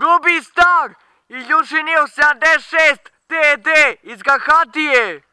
Gubi star, i Ljušiniju 76 TD iz Gahatije.